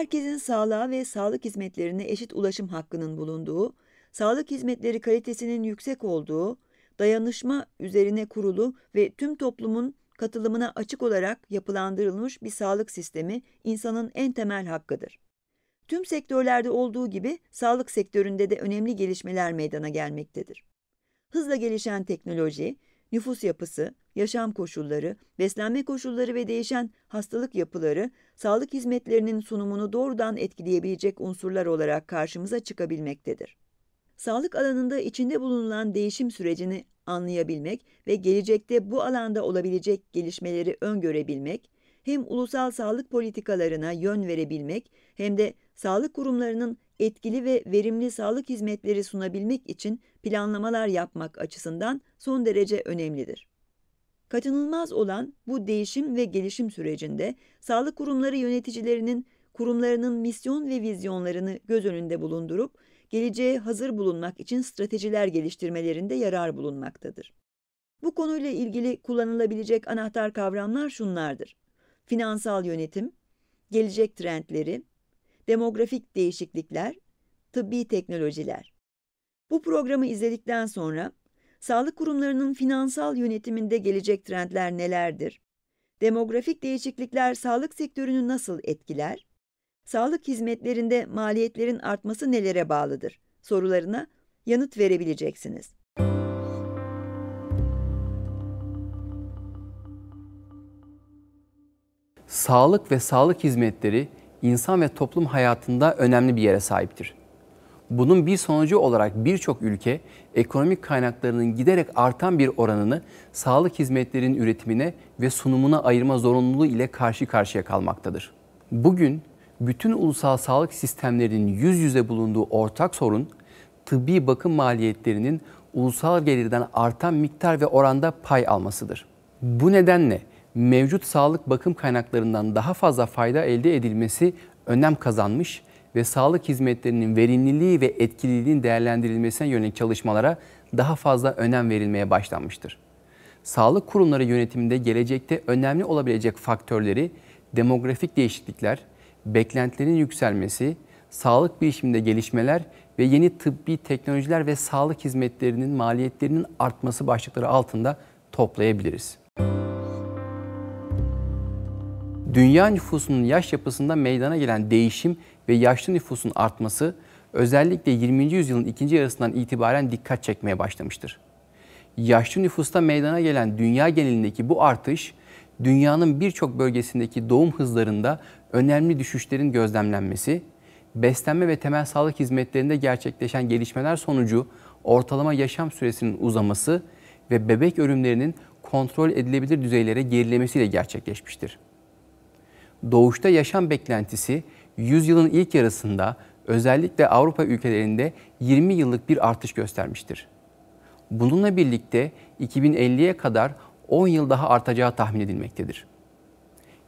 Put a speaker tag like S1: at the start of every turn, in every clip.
S1: herkesin sağlığa ve sağlık hizmetlerine eşit ulaşım hakkının bulunduğu, sağlık hizmetleri kalitesinin yüksek olduğu, dayanışma üzerine kurulu ve tüm toplumun katılımına açık olarak yapılandırılmış bir sağlık sistemi insanın en temel hakkıdır. Tüm sektörlerde olduğu gibi sağlık sektöründe de önemli gelişmeler meydana gelmektedir. Hızla gelişen teknoloji, nüfus yapısı, yaşam koşulları, beslenme koşulları ve değişen hastalık yapıları sağlık hizmetlerinin sunumunu doğrudan etkileyebilecek unsurlar olarak karşımıza çıkabilmektedir. Sağlık alanında içinde bulunan değişim sürecini anlayabilmek ve gelecekte bu alanda olabilecek gelişmeleri öngörebilmek, hem ulusal sağlık politikalarına yön verebilmek hem de sağlık kurumlarının etkili ve verimli sağlık hizmetleri sunabilmek için planlamalar yapmak açısından son derece önemlidir. Kaçınılmaz olan bu değişim ve gelişim sürecinde sağlık kurumları yöneticilerinin kurumlarının misyon ve vizyonlarını göz önünde bulundurup geleceğe hazır bulunmak için stratejiler geliştirmelerinde yarar bulunmaktadır. Bu konuyla ilgili kullanılabilecek anahtar kavramlar şunlardır. Finansal yönetim, gelecek trendleri, demografik değişiklikler, tıbbi teknolojiler. Bu programı izledikten sonra sağlık kurumlarının finansal yönetiminde gelecek trendler nelerdir? Demografik değişiklikler sağlık sektörünü nasıl etkiler? Sağlık hizmetlerinde maliyetlerin artması nelere bağlıdır? sorularına yanıt verebileceksiniz.
S2: Sağlık ve sağlık hizmetleri insan ve toplum hayatında önemli bir yere sahiptir. Bunun bir sonucu olarak birçok ülke ekonomik kaynaklarının giderek artan bir oranını sağlık hizmetlerinin üretimine ve sunumuna ayırma zorunluluğu ile karşı karşıya kalmaktadır. Bugün bütün ulusal sağlık sistemlerinin yüz yüze bulunduğu ortak sorun tıbbi bakım maliyetlerinin ulusal gelirden artan miktar ve oranda pay almasıdır. Bu nedenle mevcut sağlık bakım kaynaklarından daha fazla fayda elde edilmesi önem kazanmış ve sağlık hizmetlerinin verimliliği ve etkililiğinin değerlendirilmesine yönelik çalışmalara daha fazla önem verilmeye başlanmıştır. Sağlık kurumları yönetiminde gelecekte önemli olabilecek faktörleri demografik değişiklikler, beklentilerin yükselmesi, sağlık bilişiminde gelişmeler ve yeni tıbbi teknolojiler ve sağlık hizmetlerinin maliyetlerinin artması başlıkları altında toplayabiliriz dünya nüfusunun yaş yapısında meydana gelen değişim ve yaşlı nüfusun artması özellikle 20. yüzyılın ikinci yarısından itibaren dikkat çekmeye başlamıştır. Yaşlı nüfusta meydana gelen dünya genelindeki bu artış, dünyanın birçok bölgesindeki doğum hızlarında önemli düşüşlerin gözlemlenmesi, beslenme ve temel sağlık hizmetlerinde gerçekleşen gelişmeler sonucu ortalama yaşam süresinin uzaması ve bebek ölümlerinin kontrol edilebilir düzeylere gerilemesiyle gerçekleşmiştir doğuşta yaşam beklentisi yüzyılın ilk yarısında özellikle Avrupa ülkelerinde 20 yıllık bir artış göstermiştir. Bununla birlikte 2050'ye kadar 10 yıl daha artacağı tahmin edilmektedir.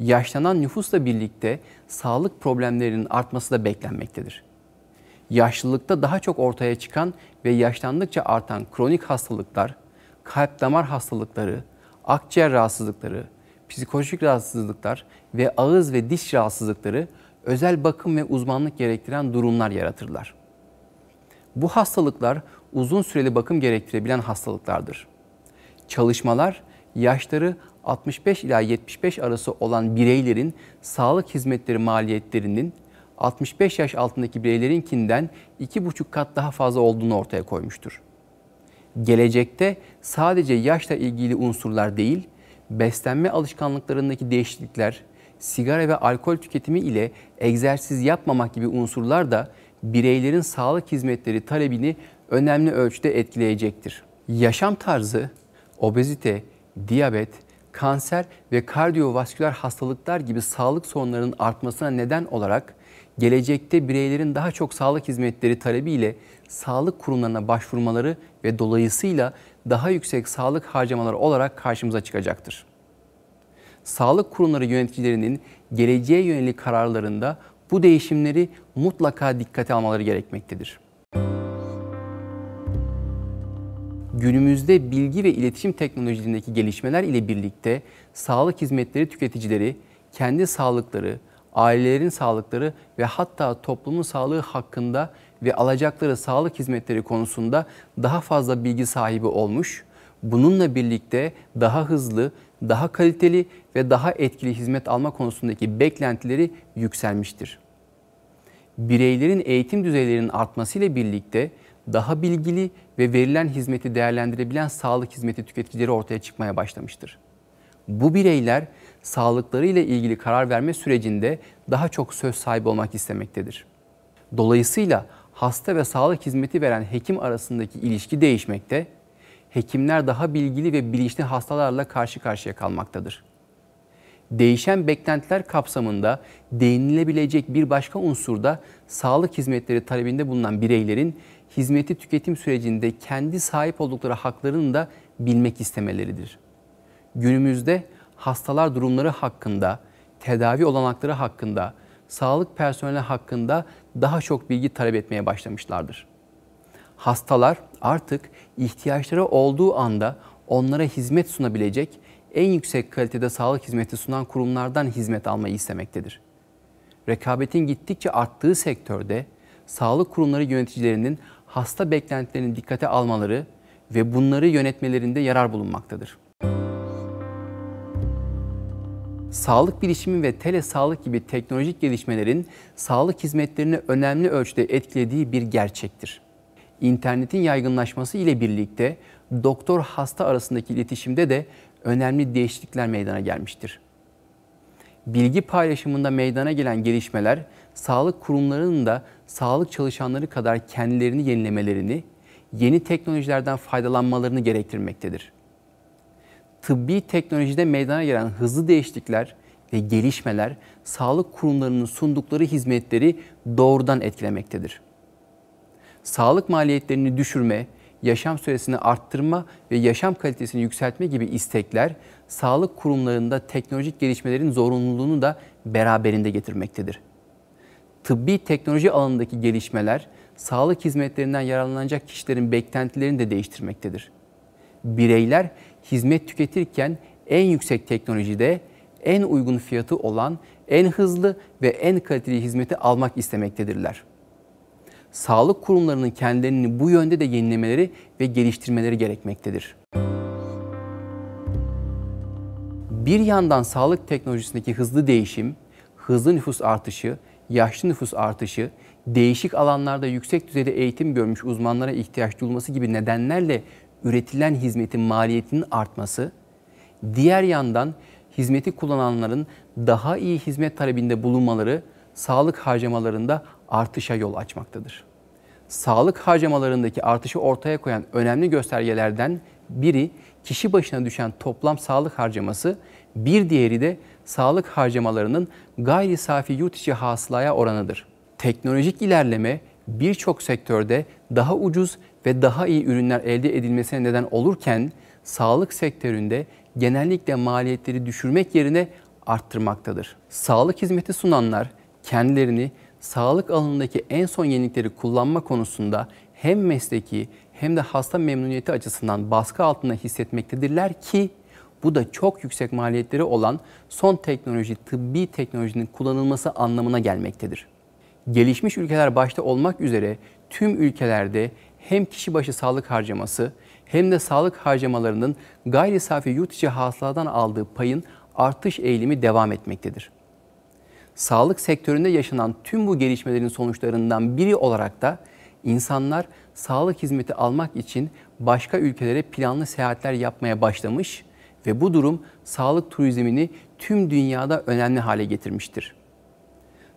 S2: Yaşlanan nüfusla birlikte sağlık problemlerinin artması da beklenmektedir. Yaşlılıkta daha çok ortaya çıkan ve yaşlandıkça artan kronik hastalıklar, kalp damar hastalıkları, akciğer rahatsızlıkları, psikolojik rahatsızlıklar ve ağız ve diş rahatsızlıkları özel bakım ve uzmanlık gerektiren durumlar yaratırlar. Bu hastalıklar uzun süreli bakım gerektirebilen hastalıklardır. Çalışmalar yaşları 65 ila 75 arası olan bireylerin sağlık hizmetleri maliyetlerinin 65 yaş altındaki bireylerinkinden 2,5 kat daha fazla olduğunu ortaya koymuştur. Gelecekte sadece yaşla ilgili unsurlar değil, beslenme alışkanlıklarındaki değişiklikler, sigara ve alkol tüketimi ile egzersiz yapmamak gibi unsurlar da bireylerin sağlık hizmetleri talebini önemli ölçüde etkileyecektir. Yaşam tarzı, obezite, diyabet, kanser ve kardiyovasküler hastalıklar gibi sağlık sorunlarının artmasına neden olarak gelecekte bireylerin daha çok sağlık hizmetleri talebiyle sağlık kurumlarına başvurmaları ve dolayısıyla daha yüksek sağlık harcamaları olarak karşımıza çıkacaktır. Sağlık kurumları yöneticilerinin geleceğe yönelik kararlarında bu değişimleri mutlaka dikkate almaları gerekmektedir. Günümüzde bilgi ve iletişim teknolojilerindeki gelişmeler ile birlikte sağlık hizmetleri tüketicileri kendi sağlıkları, ailelerin sağlıkları ve hatta toplumun sağlığı hakkında ve alacakları sağlık hizmetleri konusunda daha fazla bilgi sahibi olmuş, bununla birlikte daha hızlı, daha kaliteli ve daha etkili hizmet alma konusundaki beklentileri yükselmiştir. Bireylerin eğitim düzeylerinin artmasıyla birlikte daha bilgili ve verilen hizmeti değerlendirebilen sağlık hizmeti tüketicileri ortaya çıkmaya başlamıştır. Bu bireyler sağlıkları ile ilgili karar verme sürecinde daha çok söz sahibi olmak istemektedir. Dolayısıyla hasta ve sağlık hizmeti veren hekim arasındaki ilişki değişmekte, hekimler daha bilgili ve bilinçli hastalarla karşı karşıya kalmaktadır. Değişen beklentiler kapsamında değinilebilecek bir başka unsur da sağlık hizmetleri talebinde bulunan bireylerin hizmeti tüketim sürecinde kendi sahip oldukları haklarını da bilmek istemeleridir günümüzde hastalar durumları hakkında, tedavi olanakları hakkında, sağlık personeli hakkında daha çok bilgi talep etmeye başlamışlardır. Hastalar artık ihtiyaçları olduğu anda onlara hizmet sunabilecek en yüksek kalitede sağlık hizmeti sunan kurumlardan hizmet almayı istemektedir. Rekabetin gittikçe arttığı sektörde sağlık kurumları yöneticilerinin hasta beklentilerini dikkate almaları ve bunları yönetmelerinde yarar bulunmaktadır sağlık bilişimi ve tele sağlık gibi teknolojik gelişmelerin sağlık hizmetlerini önemli ölçüde etkilediği bir gerçektir. İnternetin yaygınlaşması ile birlikte doktor hasta arasındaki iletişimde de önemli değişiklikler meydana gelmiştir. Bilgi paylaşımında meydana gelen gelişmeler sağlık kurumlarının da sağlık çalışanları kadar kendilerini yenilemelerini, yeni teknolojilerden faydalanmalarını gerektirmektedir tıbbi teknolojide meydana gelen hızlı değişiklikler ve gelişmeler sağlık kurumlarının sundukları hizmetleri doğrudan etkilemektedir. Sağlık maliyetlerini düşürme, yaşam süresini arttırma ve yaşam kalitesini yükseltme gibi istekler sağlık kurumlarında teknolojik gelişmelerin zorunluluğunu da beraberinde getirmektedir. Tıbbi teknoloji alanındaki gelişmeler sağlık hizmetlerinden yararlanacak kişilerin beklentilerini de değiştirmektedir. Bireyler hizmet tüketirken en yüksek teknolojide en uygun fiyatı olan en hızlı ve en kaliteli hizmeti almak istemektedirler. Sağlık kurumlarının kendilerini bu yönde de yenilemeleri ve geliştirmeleri gerekmektedir. Bir yandan sağlık teknolojisindeki hızlı değişim, hızlı nüfus artışı, yaşlı nüfus artışı, değişik alanlarda yüksek düzeyde eğitim görmüş uzmanlara ihtiyaç duyulması gibi nedenlerle üretilen hizmetin maliyetinin artması, diğer yandan hizmeti kullananların daha iyi hizmet talebinde bulunmaları sağlık harcamalarında artışa yol açmaktadır. Sağlık harcamalarındaki artışı ortaya koyan önemli göstergelerden biri kişi başına düşen toplam sağlık harcaması, bir diğeri de sağlık harcamalarının gayri safi yurt içi hasılaya oranıdır. Teknolojik ilerleme birçok sektörde daha ucuz ve daha iyi ürünler elde edilmesine neden olurken sağlık sektöründe genellikle maliyetleri düşürmek yerine arttırmaktadır. Sağlık hizmeti sunanlar kendilerini sağlık alanındaki en son yenilikleri kullanma konusunda hem mesleki hem de hasta memnuniyeti açısından baskı altında hissetmektedirler ki bu da çok yüksek maliyetleri olan son teknoloji, tıbbi teknolojinin kullanılması anlamına gelmektedir. Gelişmiş ülkeler başta olmak üzere tüm ülkelerde hem kişi başı sağlık harcaması hem de sağlık harcamalarının gayri safi yurt içi hasıladan aldığı payın artış eğilimi devam etmektedir. Sağlık sektöründe yaşanan tüm bu gelişmelerin sonuçlarından biri olarak da insanlar sağlık hizmeti almak için başka ülkelere planlı seyahatler yapmaya başlamış ve bu durum sağlık turizmini tüm dünyada önemli hale getirmiştir.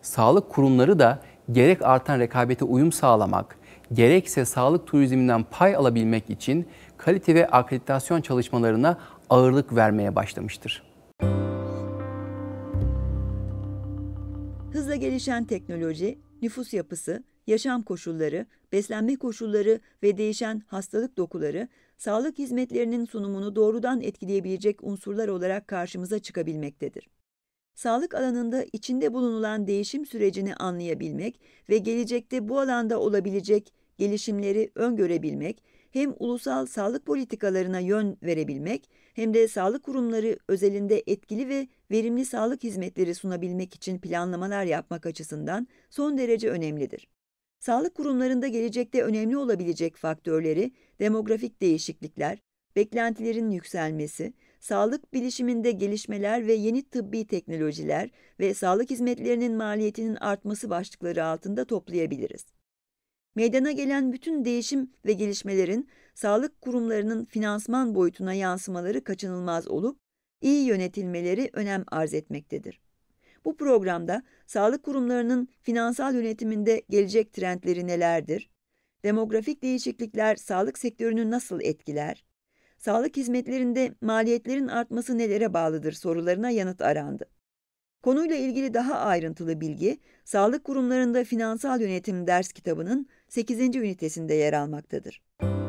S2: Sağlık kurumları da gerek artan rekabete uyum sağlamak, gerekse sağlık turizminden pay alabilmek için kalite ve akreditasyon çalışmalarına ağırlık vermeye başlamıştır.
S1: Hızla gelişen teknoloji, nüfus yapısı, yaşam koşulları, beslenme koşulları ve değişen hastalık dokuları sağlık hizmetlerinin sunumunu doğrudan etkileyebilecek unsurlar olarak karşımıza çıkabilmektedir. Sağlık alanında içinde bulunulan değişim sürecini anlayabilmek ve gelecekte bu alanda olabilecek gelişimleri öngörebilmek, hem ulusal sağlık politikalarına yön verebilmek hem de sağlık kurumları özelinde etkili ve verimli sağlık hizmetleri sunabilmek için planlamalar yapmak açısından son derece önemlidir. Sağlık kurumlarında gelecekte önemli olabilecek faktörleri demografik değişiklikler, beklentilerin yükselmesi, sağlık bilişiminde gelişmeler ve yeni tıbbi teknolojiler ve sağlık hizmetlerinin maliyetinin artması başlıkları altında toplayabiliriz. Meydana gelen bütün değişim ve gelişmelerin sağlık kurumlarının finansman boyutuna yansımaları kaçınılmaz olup iyi yönetilmeleri önem arz etmektedir. Bu programda sağlık kurumlarının finansal yönetiminde gelecek trendleri nelerdir? Demografik değişiklikler sağlık sektörünü nasıl etkiler? Sağlık hizmetlerinde maliyetlerin artması nelere bağlıdır sorularına yanıt arandı. Konuyla ilgili daha ayrıntılı bilgi, Sağlık Kurumlarında Finansal Yönetim ders kitabının 8. ünitesinde yer almaktadır. Müzik